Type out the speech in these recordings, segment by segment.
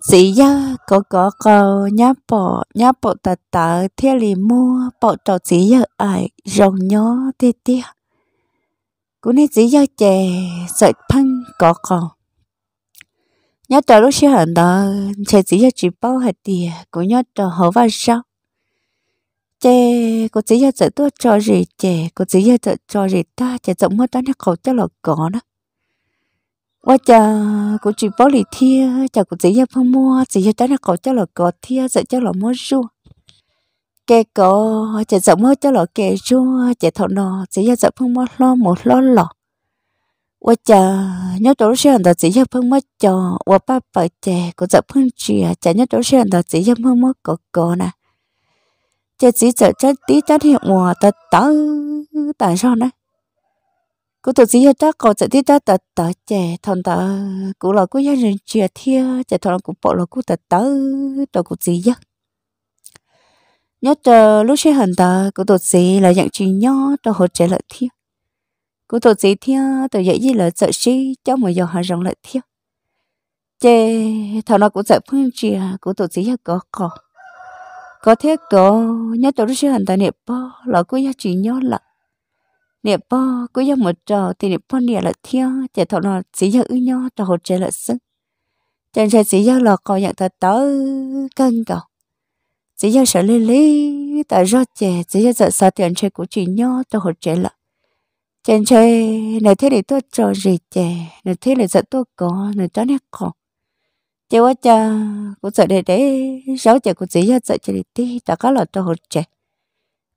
sĩ ya có có có nhá bỏ nhá bỏ tà tà thế lì mua bỏ trò sĩ ya ai rồng nhó tê tê cũng nên sĩ ya chè sợi phăng có có nhớ trò lúc xưa hẳn đó chè sĩ ya chỉ bao hạt tìa cũng nhớ trò hổ văn sau chè có sĩ ya sợ tôi trò gì chè có sĩ ya sợ trò gì ta chè sợ mua ta nó khẩu cho lọ cỏ đó ว่าจะกูจีบอลีเทียจะกูจียาพมัวจียาตานักกอจะหลอกกอเทียจะจะหลอกมัวจูแกก็จะจะมัวจะหลอกแกจูจะทอนอจียาจะพมัวล้อหมดล้อหลอกว่าจะ nhớ tổ sư anh ta chỉ giúp phương mất cho ba bà trẻ của dạy phương trìa à, chả nhớ tổ sư anh ta chỉ giúp phương mất của nè chả chỉ sợ chắc tí chắc hiệu mùa ta tớ tại sao nè cú tổ chức cho có chạy đi đó tớ tớ trẻ thằng tớ cú là cú gia đình chia thia trẻ thằng cú bỏ là cú tớ tớ đó cú gì vậy nhớ chờ lúc xe hẳn tớ cú tổ chức là dạng chuyện nhỏ cho hỗ trợ lại thia cú tổ chức thia tớ dạy gì là sợ sĩ cho mọi giờ hàng rộng lại thia chê thằng nó cũng sợ phương chia cú tổ chức có có có thế có nhớ tổ lúc xe hẳn tớ niệm bao là cú gia chuyện nhỏ lại nè bo cứ giống một trò thì nè bo nè là theo trẻ thọ nó chỉ yêu ư nhau trò hột trẻ là sức chân chân chỉ yêu là có nhận thật tớ cân cầu chỉ yêu sợ lê lê ta do trẻ chỉ yêu sợ sợ tiền chơi của chị nhau trò hột trẻ là chân chơi này thế này tôi trò gì trẻ này thế này sợ tôi có này cho nè còn chị quá cha cũng sợ để để cháu trẻ cũng chỉ yêu sợ chè đi ta có là trò hột trẻ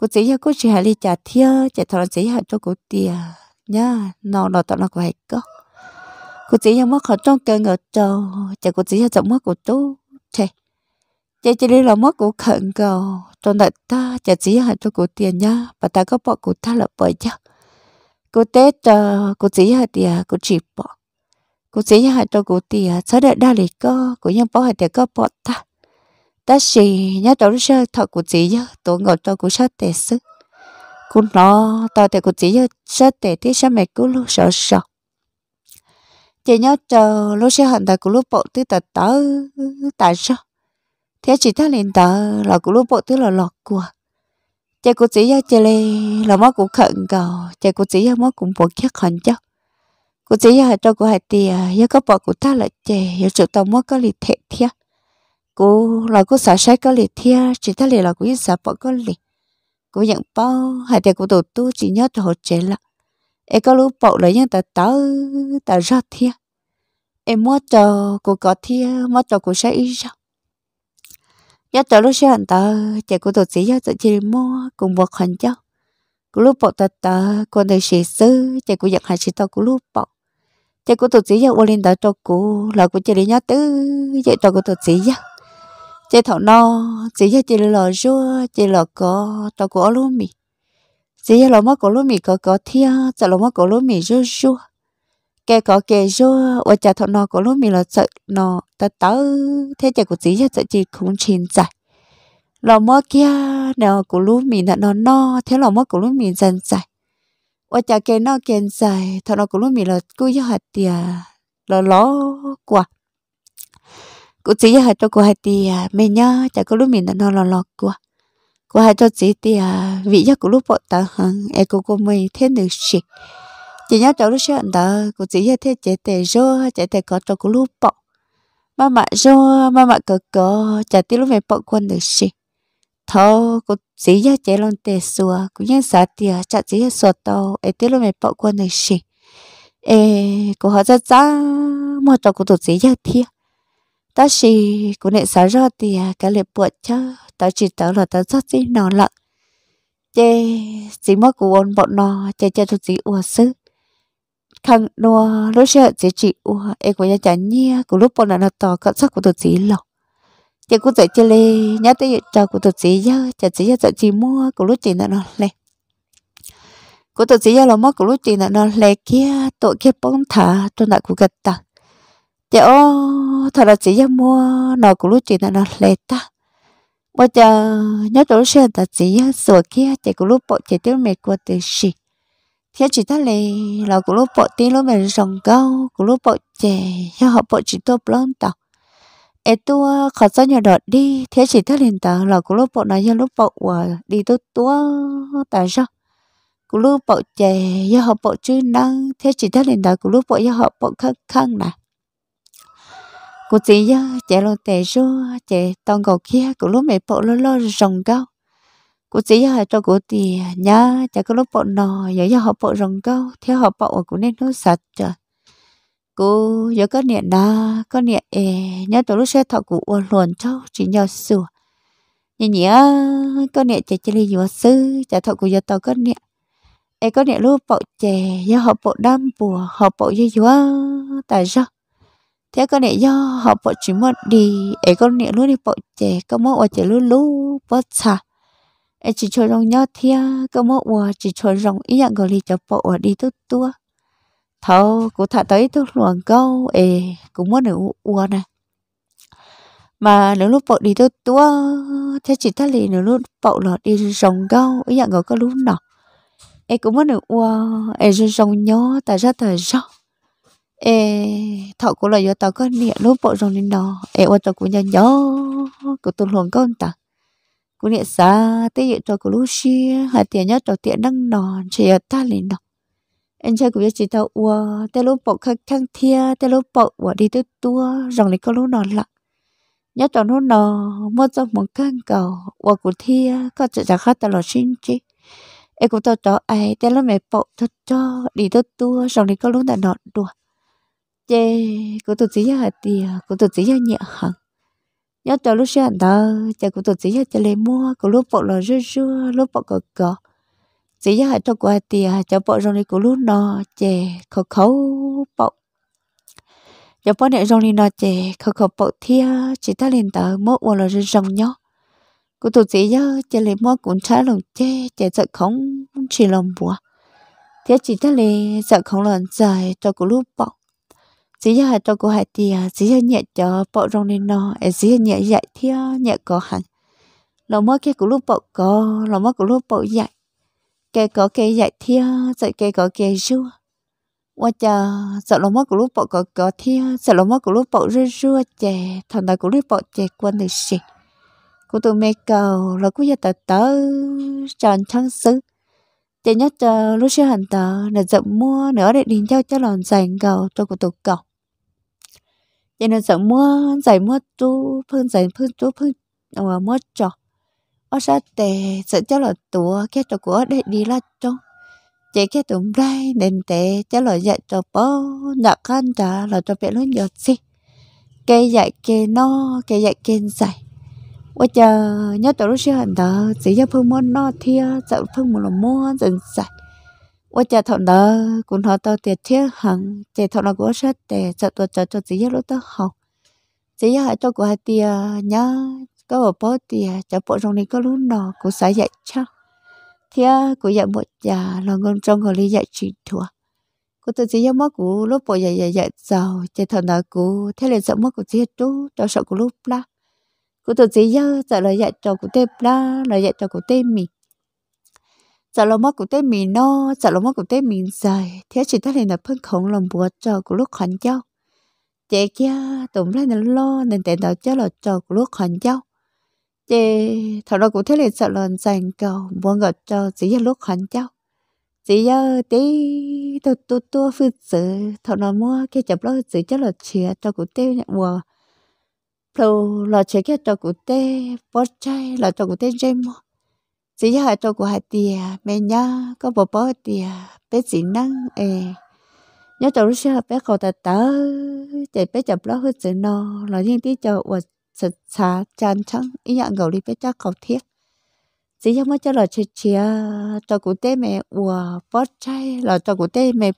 cô chỉ cho cô chỉ hãy đi trả thiê trả thọ chỉ hãy cho cô tiền nhá nó nó tao nó cô hãy có cô chỉ cho mất họ trong cơn ngờ trâu trả cô chỉ cho chậm mất của chú chè chè chỉ đi là mất của khẩn cầu trong đợt ta trả chỉ hãy cho cô tiền nhá và ta có bỏ cô ta là bởi chứ cô tết chờ cô chỉ hãy tiền cô chỉ bỏ cô chỉ hãy cho cô tiền sau đợt đa lý cơ cô nhân bỏ hãy tiền có bỏ ta ta chỉ nhớ tổ sơ thọ của chị nhớ tổ ngồi tổ của sơ tệ sức cũng nó tổ tệ của chị nhớ sơ tệ thì sao mẹ cứ lúc sợ sợ chị nhớ chờ lúc sẽ hận tại của lúc bộ tư tật tớ tại sao thế chỉ ta lên tờ là của lúc bộ tư là lọt của chị của chị nhớ chị lê là mất cũng khẩn cầu chị của chị nhớ mất cũng buộc chắc hẳn chắc của chị nhớ hại cho của hại tiền nhớ có bỏ của ta là chị nhớ sự tao mất có lì thệ thiệt cô là cô sợ sai có lì thia chỉ ta lì là cô sợ bỏ có lì cô nhận bao hay thì cô tổ tu chỉ nhớ tổ chế là em có lúc bỏ lấy những ta tớ ta ra thia em mua cho cô có thia mua cho cô sẽ ít ra nhớ tờ lúc sẽ hẳn tờ chỉ cô tổ chỉ nhớ tờ chỉ mua cùng một hành cho cô lúc bỏ ta tớ cô được sĩ sư chỉ cô nhận hành sĩ tao cô lúc bỏ chỉ cô tổ chỉ nhớ ô lên tờ cho cô là cô chỉ nhớ tư vậy tờ cô tổ chỉ nhớ chế thọ no chỉ cho chị lò rua chị lò có tao có lúa mì chỉ cho lò mất có lúa mì có có thia cho lò mất có lúa mì rua rua kẻ có kẻ rua và chả thọ no có lúa mì là sợ nó ta tớ thế chả của chỉ cho sợ chị không chín chạy lò mất kia nào của lúa mì là nó no thế lò mất của lúa mì dần chạy và chả kẻ nó kẻ chạy thọ no của lúa mì là cứ cho hạt tiền lò ló quá cô chỉ hay cho cô hay thì à, mẹ nhá chả có lúc mình đã nó lò lò cô cô hai cho chỉ à vị giác của lúc bọn ta hằng em cô cô mày thế được sĩ chỉ nhớ cháu lúc xưa đó cô chỉ hay thế trẻ tè rô trẻ tè có cho cô lúc bọn mà mẹ rô mà mẹ cờ cờ chả tí lúc mẹ bọn quân được sĩ thâu cô chỉ hay trẻ lon tè xua cô nhớ sao thì à, chả chỉ hay sọt tàu em tí lúc mẹ bọn quân được sĩ em cô họ ra ra mà cho cô tổ chỉ hay thiệt ta chỉ cũng để xả ra thì à, cái lệ buộc chứ ta chỉ tớ là ta rất dễ nó lận chê chỉ mất của ông bọn nó chê chê thuộc gì ủa sư khăn nua lúc sợ chỉ chỉ ủa em của nhà trả nhia của lúc bọn nó tỏ cận sắc của thuộc gì lộc, chê cũng dạy chê lê nhá tới trò của thuộc gì nhá chả chỉ dạy chỉ mua của lúc chỉ nó nó lẹ của thuộc gì là mất của lúc chỉ nó nó lẹ kia tội kia bóng thả tôi lại của gật ta chê ô thật là chỉ giang mua nó cũng lúc chỉ là nó lệ ta bây giờ nhớ tổ xem ta chỉ sửa kia chỉ cũng lúc bộ chỉ tiêu mệt của từ gì thế chỉ ta lệ là cũng lúc bộ tí lúc mình rồng câu cũng lúc bộ chỉ cho họ bộ chỉ tốt lắm tao ê tua khó cho nhỏ đợt đi thế chỉ ta liền tao là cũng lúc bộ nói cho lúc bộ đi tốt tua tại sao cú lúc bộ chè do họ bộ chứ năng thế chỉ thế lên đó cú lúc bộ do họ bộ khăn khăn nè cô chỉ nhớ dạ, chạy lo tè rô chạy tông cầu kia cô lúc mẹ bộ lo lo rồng câu cô chỉ nhớ dạ, cho cô thì nhá chạy cái lúc bộ nò giờ giờ họ bộ rồng câu theo họ bộ của nên nó sạch trời cô giờ dạ, có niệm na có niệm e nhớ tổ lúc xe thọ cụ uồn luồn cho chỉ nhớ sửa nhỉ nhỉ có niệm chạy chơi đi vừa sư chạy thọ cụ giờ tao có niệm ê có niệm lúc bộ chè giờ họ bộ đam bùa họ bộ dây dúa tại sao thế con này do họ bỏ chỉ mất đi ấy con này luôn đi bỏ chè có mỗi ở chè luôn luôn bỏ xa, ấy chỉ cho rong nhau thia có mỗi ở chỉ cho rong ý dạng gọi là cho bỏ ở đi tốt tua thâu cũng thả tới tốt luồng câu ấy cũng muốn được ua nè mà nếu lúc bỏ đi tốt tua thế chỉ thắt lì nếu lúc bỏ lọt đi rong câu ý dạng gọi có lúc nào, ấy cũng muốn được ua ấy rong nhau tại ra thời rong ê thọ cũng là do tao có niệm lúc bộ rồng lên đó ê ô tao cũng nhận gió của tôi luôn con ta cũng niệm xa tới giờ tao cũng lúc xia hai tiền nhất tao tiền đang nòn chỉ ở ta lên đó anh chơi cũng biết chỉ tao ua tao lúc bộ khăng khăng thia tao lúc bộ ua đi tới tua rồng lên có lúc nòn lặng nhất tao lúc nò mơ cho một căn cầu ua của thia có chuyện chẳng khát tao lo xin chứ em cũng tao cho ai tao lúc mẹ bộ thật cho đi tới tua rồng lên có lúc nòn đùa chê tôi tổ chức hạt tiề tôi tổ chức nhẹ hẳn nhớ cho lúc sáng đó chả tôi tổ chức cho lấy mua cụ lúc bộ là rư rư lúc bộ cờ cờ chỉ hạt cho qua hạt cho bộ rồi này cụ lúc nọ chè khẩu khâu bộ cho bộ này rồi này nọ chè khẩu khâu bộ thia chỉ ta lên tờ mốt bộ là rư rong nhó tôi tổ chức cho lấy mua cũng trái lòng chè chè sợ không chỉ lòng bùa thế chỉ ta lấy sợ không lòng dài cho cụ lúc bọc chỉ giờ hai tao có hai tia chỉ giờ nhẹ cho bọn rong lên nó chỉ giờ nhẹ dạy thia nhẹ có hẳn lòng mơ kia của lúc bọn có lòng mơ của lúc bọn dạy kẻ có kẻ dạy thia dạy kẻ có kẻ rua qua chờ sợ lòng mơ của lúc bọn có có thia sợ lòng mơ của lúc bọn rua rua chè thằng ta của lúc bọn chè quân được gì của tôi mẹ cầu là của gia tờ tớ tròn trắng sứ chỉ nhất chờ lúc xưa hành tờ là dậm mua nữa để đi theo cho lòng dành cầu cho của tôi cầu cho nên sợ mua giải mua chú phương giải phương chú phương ờ mua trò ở sa tệ sợ cho là tu, cái chỗ của để đi là trông chỉ cái tụm đây nên tệ cho là dạy cho bó đã khăn trả là cho bé luôn giọt gì cây dạy kê nó cây dạy kê dạy ôi chờ nhớ tụi nó sẽ hẳn đó chỉ cho phương mua nó thia sợ phương mua là mua dần dạy 我家头呢，共和党的天行，这头那个说的，这多这这这些路都好，这些还照顾还的啊，伢个我包的，这包上那个路呢，顾啥也吃，天顾也没家，让我中国里也去土，顾这这些么顾路包也也也走，这头那顾天里怎么顾这些都都少顾路不啦，顾这这些再来也照顾的不啦，来也照顾的米。sợ lòng mắt của tế mình no, sợ lòng mắt của tế mình dài thế chỉ ta thấy là phân khổng lòng bùa trò của lúc khẩn cháu chị kia tụm lên nên lo nên tệ đầu cho là trò của lúc khẩn cháu chị thằng đó cũng thấy lên sợ lòng dành cầu muốn gặp cho chỉ là lúc khẩn cháu chỉ giờ tí tôi tôi tôi phụ sự thằng nó mua cái chập lo chỉ cho là chia cho của tế nhận mùa rồi là chia cái cho của tế bó chay là cho của tế dây mua chỉ hỏi tôi của hạt tiề mẹ nhá có bộ bó tiề bé chỉ năng ê nhớ tôi lúc xưa bé cầu ta tớ chạy bé chập lót hết chữ nó là những tí cho uất sạch xá chan chăng ý nhận gầu đi bé cho cầu thiết chỉ nhớ mới cho là chia chia cho cụ tê mẹ ủa bó chay là cho cụ tê mẹ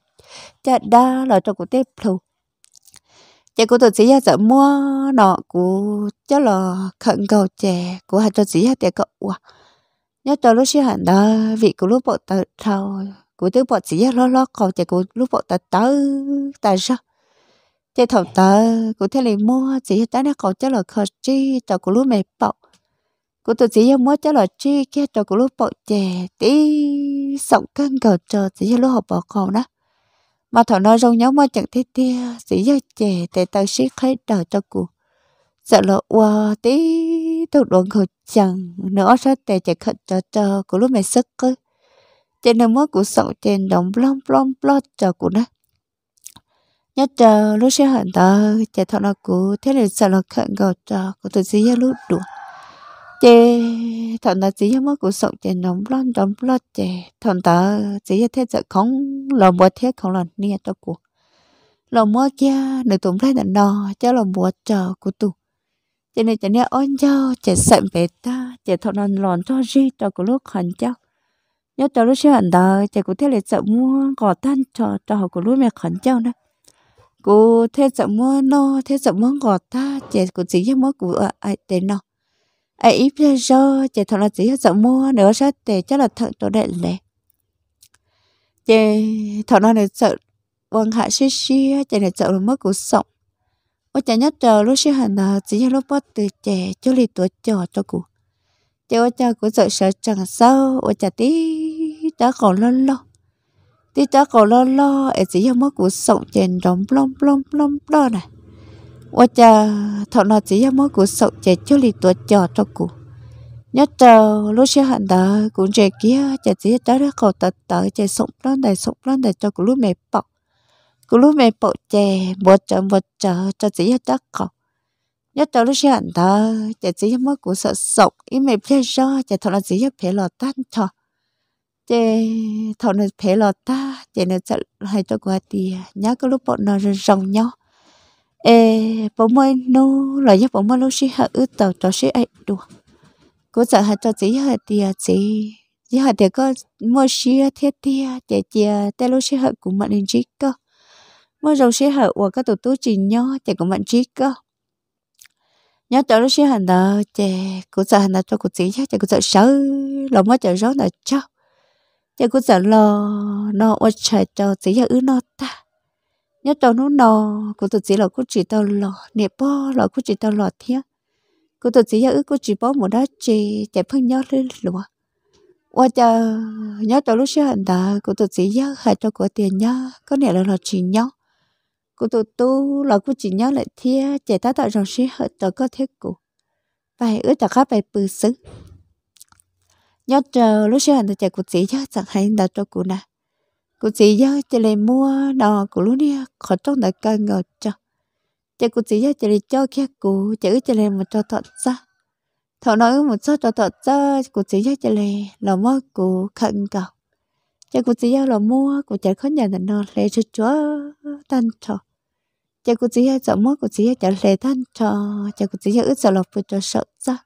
cha đa là cho cụ tê phù chị của tôi chỉ giờ mua nọ của cho là khẩn cầu trẻ của hai cho chỉ hai tiệc cậu nhớ cho lúc xưa hẳn đó vì của lúc bộ tờ thâu của tứ bộ chỉ lo lo cầu chạy của lúc bộ tờ tớ tại sao chạy thầu tờ của thế này mua chỉ tớ nó cầu chắc là khờ chi tờ của lúc mệt bọc của tớ chỉ mua chắc là chi kia tờ của lúc bộ chè tí sống căng cầu chờ chỉ lúc học bỏ cầu đó mà thằng nói rong nhớ mà chẳng thấy tia chỉ giờ chè để tao xí khai đầu cho cụ sợ là wow tí tôi đồn khẩu chẳng nữa ra tệ chạy khẩn cho cho của lúc mày sức cơ trên đường mới của sậu trên đồng blom blom blom cho của nó nhớ chờ lúc sẽ hận tờ chạy thọ nó của thế này sợ là khẩn gọt cho của tôi dưới lúc đủ chê thọ nó dưới mới của sậu trên đồng blom đồng blom chê thọ tờ dưới thế sợ không lòng bữa thế không là nia cho của lòng mơ kia nửa tuần lại là nò cho lòng mua chờ của tụi cho nên cho nên ôn cho chỉ sẵn về ta chỉ thọ non lòn cho gì cho của lúc hẳn cho nhớ cho lúc xưa hẳn đó chỉ cũng thế là sợ mua gò tan cho cho họ của lúc mẹ hẳn cho nữa cô thế sợ mua no thế sợ mua gò ta chỉ cũng chỉ nhớ mua của ai tên nó ai ít ra do chỉ thọ là chỉ sợ mua nữa sẽ để chắc là thằng tôi đệ lệ chỉ thọ non này sợ vâng hạ xí xí chỉ này sợ là mất cuộc sống 我 chả nhớ chờ lúc xưa hẳn là chỉ nhớ lúc bắt từ trẻ cho lì tuổi cho cụ chị ôi cha cũng sợ sợ chẳng sao ôi cha tí đã còn lo lo tí đã còn lo lo ấy chỉ nhớ mất cuộc sống chèn đóng plom plom plom plom này ôi cha thọ nó chỉ nhớ mất cuộc sống trẻ cho lì tuổi trò cho cụ nhớ chờ lúc xưa hẳn ờ, cũng trẻ kia chả chỉ đã đã còn tật tật trẻ sống lên đời sống lên đời cho cụ lúc mẹ bọc cú lúc mẹ bộ chè bộ chợ bộ chợ cho chỉ cho chắc cậu nhớ tao lúc sáng đó chè chỉ cho mỗi cú sợ sọc ý mẹ phê do chè thọ là chỉ cho phê lò tan thọ chè thọ là phê lò ta chè nó sẽ hay cho qua tì nhá cái lúc bộ nó rồng nhau ê bộ mới nô là nhớ bộ mới lúc sáng ư tàu cho sáng ấy đùa cú sợ hay cho chỉ cho tì chỉ giờ thì có mua xe thiết tia chè chè tê lúc sáng của mình chỉ có mơ rầu xe hở của các tổ tú chỉ nhó chè cũng vẫn trí cơ nhớ chỗ lúc xe hành đó chè cũng sợ hành đó cho cũng chỉ chắc chè cũng sợ sợ lòng mất chè rốt là chắc chè cũng sợ lo nó ở chè cho chỉ là ứ nó ta nhớ chỗ nó nó cũng tự chỉ là cũng chỉ tao lo nè bo là cũng chỉ tao lo thiệt cũng tổ chỉ là ứ cũng chỉ bo một đó chè chè phân nhớ lên lúa và chờ nhớ chỗ lúc xe hành đó cũng tổ chỉ là hai cho của tiền nhá có nè là lo chỉ nhau cô tu tu là cô chỉ nhớ lại thia chạy ta tạo rằng sĩ hợp tớ có thế cụ bài ước tạo khác bài bự xứng nhớ chờ lúc xưa hành chạy cụ chỉ nhớ chẳng hay đã cho cụ nè cụ chỉ nhớ chạy lại mua đò của lúc nia khó trong đại ca ngờ cho chạy cụ chỉ nhớ chạy lại cho kia cụ chạy ước chạy lại một cho thật ra thọ nói một số cho thật ra cụ chỉ nhớ chạy lại là mua cụ khẩn cầu chạy cụ chỉ nhớ là mua cụ chạy khó là nó lấy cho chúa tan trò cha cụ chỉ cho mất cụ chỉ cho lệ thân cho cha cụ chỉ cho sợ lộc cho sợ ra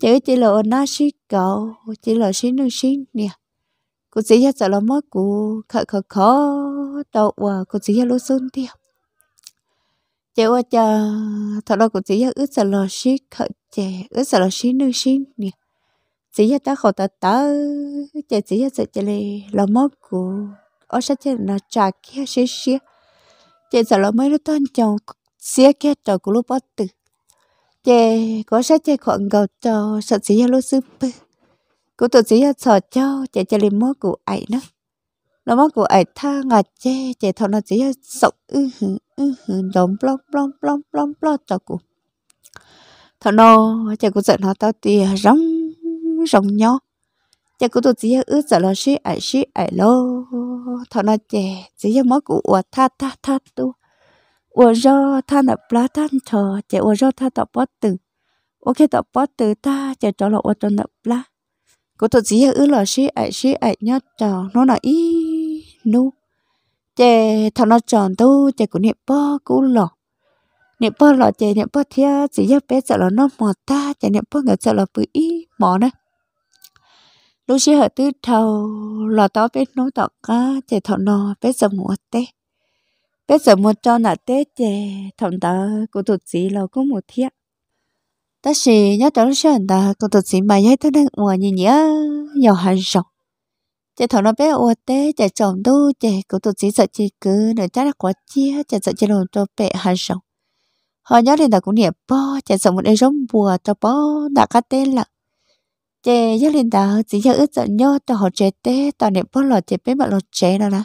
cha chỉ là nó xí cầu chỉ là xí nương xí nè cụ chỉ cho sợ lộc mất cụ khờ khờ khó đậu và cụ chỉ cho lúa xuân tiếp cha qua cha thật là cụ chỉ cho sợ lộc xí khờ chè sợ lộc xí nương xí nè chỉ cho ta khổ ta ta cha chỉ cho sợ chè lộc mất cụ ở sát chè nó chả kia xí xí chị sợ là mới đứa con chồng xía kia trò của lúc bắt từ chị có sẽ chị khoảng gạo cho sợ xí lúc sư bư cô tụi xí sợ cho chị chị lên mốt của ảnh đó nó mốt của ảnh tha ngạt chê chị thằng nó xí sợ ư hử ư hử đóng blong blong blong blong blong cho cô thằng nó chị cũng giận nó tao tì rong rong nhau chị cũng tụi xí ư sợ là xí ấy xí ấy lô thọ nó chè chỉ cho mỗi cụ ủa tha tha tha tu ủa do tha nợ plá tha thọ chè ủa do tha tọ bó từ ủa khi tọ bó từ ta chè cho là ủa cho nợ plá cụ tôi chỉ ư là sĩ ấy sĩ ấy nhớ tròn nó là ý nu chè thọ nó tròn tu chè cũng niệm bó cú lọ niệm bó lọ chè niệm bó thia chỉ cho bé sợ là nó mò ta chè niệm bó người sợ là bự ý mò đấy lúc chỉ hợp tư thầu lò tó biết nấu tọt cá chè thọ nò biết giờ mùa tê biết giờ mùa cho nà tê chè thằng ta cũng tụt gì lò cũng một thiết. ta chỉ nhớ tới lúc sáng ta cũng tụt gì mà nhớ tới đang mùa như nhớ nhiều hàng rộng chè thọ nò biết ua tê chè chồng đu chè cũng tụt gì sợ chỉ cứ nửa chắc là quá chia chè sợ chỉ lồn cho bẹ hàng rộng họ nhớ đến ta cũng niệm bo chè sợ một đêm giống bùa cho bo đã cắt tên lặng chế gia đình đó chỉ giờ ước tận nhau tao họ chế tê tao niệm bao lọ chế bé mà lọ chế đó là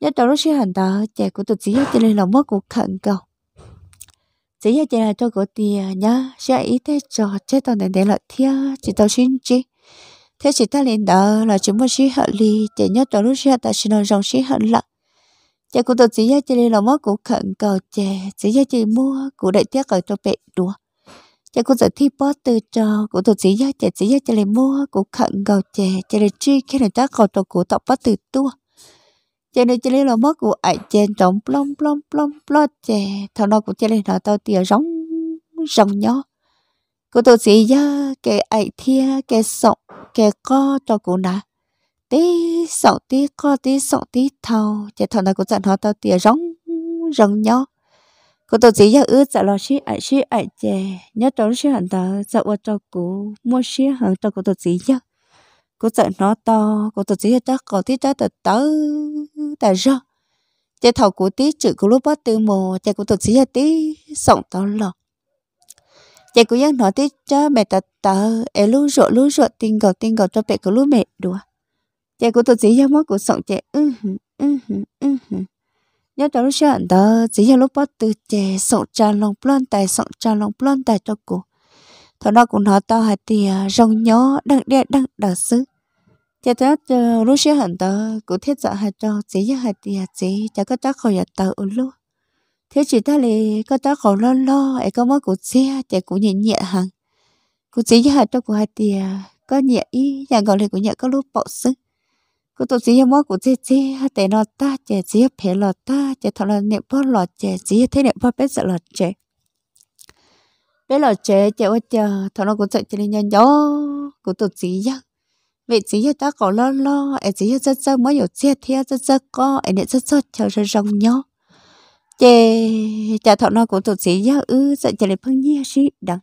nhớ tao lúc sinh hẳn đó chế của tụi chỉ giờ chế lên lòng mất của khẩn cầu chỉ giờ chế là cho của tiền nhá sẽ ý thế cho chế tao này để là thia chỉ tao xin chi thế chỉ ta lên đó là chúng mới xí hợp lý chế nhớ tao lúc xưa ta xin nói rằng xí hợp lặng chế của tụi chỉ giờ chế lên lòng mất của khẩn cầu chế chỉ giờ chỉ mua của đại tiết ở cho bệ đùa chả cũng giờ thi bó từ trò cũng tôi chỉ giá trẻ chỉ giá chả lấy mua cũng khẩn gạo chè chả lấy chi khi này chắc còn tổ cũng tập bó từ tua chả nên chả lấy là mất của ai chè trống plong plong plong plong chè thằng nó cũng chả lấy nó tao tiệt rống rồng nhó cũng tôi chỉ giá cái ai thia cái sọng cái co cho cũng nà, tí sọng tí co tí sọng tí thầu trẻ thằng nó cũng dặn nó tao tiệt rống rồng nhó cô tôi chỉ giờ ước sợ lo xí ai xí ai chè nhớ trong xí hẳn ta sợ qua cho cô mua xí hẳn cho cô tôi chỉ giờ cô sợ nó to cô tôi chỉ giờ chắc có tí chắc tờ tớ tại sao chè thầu của tí chữ của lúc bắt từ mồ chè của tôi chỉ giờ tí sống to lọ chè của dân nói tí cho mẹ tờ tớ em lú rộ lú rộ tin gọt tin gọt cho mẹ của lú mẹ đùa chè của tôi chỉ giờ mất của sống chè ừ ừ ừ ừ nhớ đó lúc sáng ta, chỉ là lúc bắt từ trẻ sổ trà lòng plon tại sổ trà lòng plon tại cho cô thằng đó cũng nói to hạt thì à, rong nhó đang đe đang đờ xứ chỉ đó lúc sáng ta, cũng thiết sợ hạt à, cho chỉ là hạt thì chỉ chả có tác khỏi nhà tờ luôn. thế chỉ ta lì có tác khỏi lo lo ấy có mất của xe trẻ cũng nhẹ nhẹ hàng cũng chỉ là hạt cho của hạt thì à, có nhẹ ý nhà gọi lại cũng nhẹ có lúc bỏ sức cô tổ chỉ mua của chị chị để nó ta chỉ chị phải lo ta chỉ thằng là niệm bao lo chị chỉ thế niệm bao biết sợ lo chị biết lọ chị chỉ ơi chờ thằng nó cũng chạy chị lên nhớ cô tổ chỉ nhá vậy chỉ ta có lo lo em chỉ rất rất mới hiểu chia theo rất rất có em niệm rất rất chờ rất rong nhó chè chả thằng nó cũng tổ chỉ nhá ư sợ chả lấy phương nhia sĩ đằng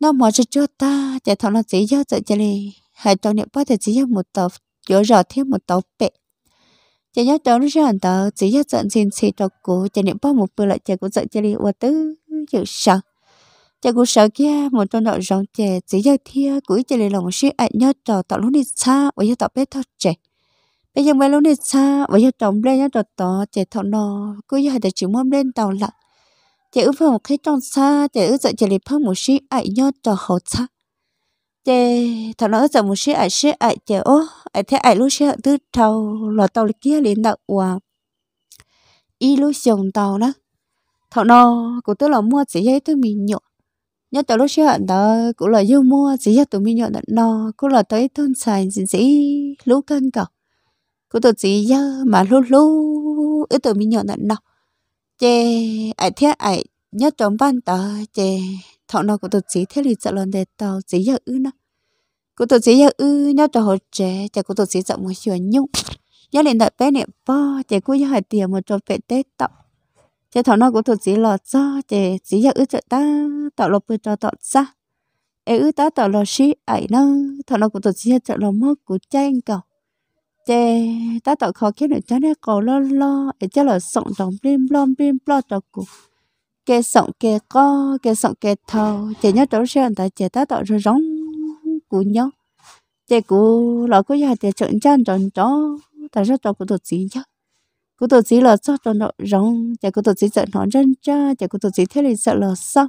nó mở cho cho ta chả thằng nó chỉ nhá sợ chả lấy hai trong niệm bao thể chỉ nhá một tập chỗ rõ thêm một tàu bệ chỉ nhớ tàu nó ra tàu chỉ nhớ giận xin xì tàu cũ chỉ niệm bao một bữa lại chỉ cũng giận chỉ đi qua tư chữ sợ chỉ cũng sợ kia một tôn đạo rong chè chỉ nhớ thia cũ chỉ đi lòng suy ảnh nhớ tàu tàu lúc đi xa và nhớ tàu bé thật trẻ bây giờ mấy lúc đi xa và nhớ tàu lên nhớ tàu tàu chỉ thọ nò cứ giờ để chỉ muốn lên tàu lặng chỉ ước phần một khi trong xa chỉ ước giận chỉ đi phong một suy ảnh nhớ tàu hậu xa chỉ thọ nó ước giận một suy ảnh suy ảnh chỉ ô ai thế ai lúc xưa tư tàu là tàu kia đến đậu hòa y lúc xong tàu đó thọ nó cũng tức là mua chỉ hết tôi mình nhộn nhớ tàu lúc xưa đó cũng là yêu mua chỉ hết tôi mình nhộn nó cũng là tới thôn xài gì gì lúc thân cậu cũng tôi chỉ nhớ mà lúc lúc ít tôi mình nhộn nó chê ai thế ai nhớ trong ban tờ chê thọ nó cũng tôi chỉ thế thì sợ lần để tàu chỉ giờ ư nó cô tổ sĩ giờ ư nhớ cho họ trẻ chả cô tổ sĩ rộng một chuyện nhung nhớ liền đợi bé niệm po chả cô nhớ hỏi tiền một trò về tết tọ chả thằng nó cô tổ sĩ lọt cho chả sĩ giờ ư trợ ta tọ lọp bự cho tọ ra ê ư ta tọ lọ sĩ ấy nó thọ nó cô tổ sĩ trợ lọ mất của tranh cầu chả ta tọ khó kiếm được cho nên cầu lo lo để cho lọ sọng đồng blim blom blim blom cho cô kê sọng kê co kẻ sống kẻ thầu chả nhớ trống anh ta chả ta tọ rồi rong cú nhau để cú lọ cú giờ để chọn chân chọn chó ta rất chọn cú tổ chí nhá cú tổ chí là cho chọn nó rong để cú tổ chí chọn nó chân cha để cú tổ chí thế là sợ là sao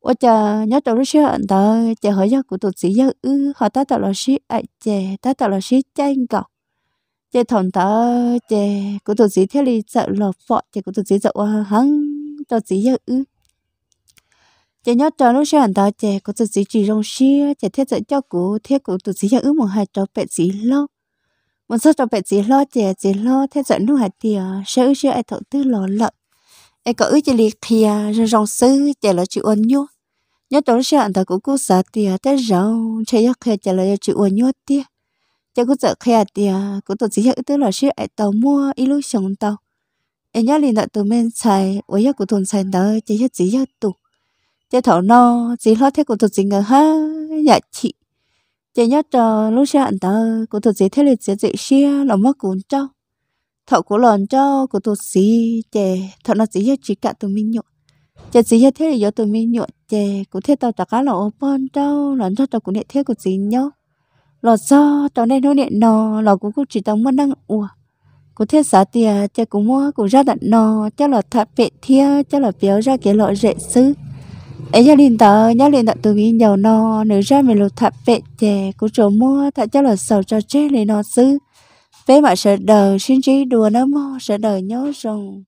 ủa cha nhớ cho nó sẽ ẩn tới để hỏi cho cú tổ chí giờ ư họ ta tạo là sĩ ai chè ta tạo là sĩ chanh cọc để thằng ta để cú tổ chí thế là sợ là phọ để cú tổ chí sợ hăng tổ chí giờ ư chỉ nhớ cho lúc sáng đó chỉ có tự chỉ chỉ rong xí chỉ thiết tự cho cụ thiết cụ tự chỉ cho ước một hai trò bẹt chỉ lo một số trò bẹt chỉ lo chỉ chỉ lo thiết tự lúc hai thì sẽ ước sẽ ai thọ tư lo lợ ai có ước chỉ liệt thì rồi rong sư chỉ là chịu ôn nhớ nhớ cho lúc sáng đó cũng cố sợ thì tới rong chỉ nhớ khi chỉ là chịu ôn nhớ thì chỉ có sợ khi thì cũng tự chỉ cho ước tư là sẽ ai tàu mua ít lúc sống tàu ai nhớ liền đặt tụi mình xài với nhớ của tụi xài đó chỉ nhớ chỉ nhớ tụi chơi thảo no chỉ lo thế của tôi chỉ ngờ ha dạ chị chị nhất cho lúc xa anh ta của tôi chỉ thế là chị dễ xia là mất cuốn cho thọ của lòn cho của tôi gì chị thọ nó chỉ chỉ cả từ mình nhộn chị chỉ như thế là do từ mình nhộn chị của thế tao trả cá là bon cho lần cho tao cũng nhẹ thế của chị nhớ lò do tao nên nói nhẹ nò lò cũng cũng chỉ tao mất đang ủa cụ thế xã tiề, cha cũng mua cụ ra đạn nò, cha là thợ vệ thia, cha là béo ra cái lọ rễ sứ ấy gia đình tờ nhớ đình tớ từ khi nhiều no nữ ra mình lột thập vệ chè của chỗ mua thật chắc là sầu cho chết lấy nó xứ với mọi sợ đời xin trí đùa nó mò sợ đời nhớ rằng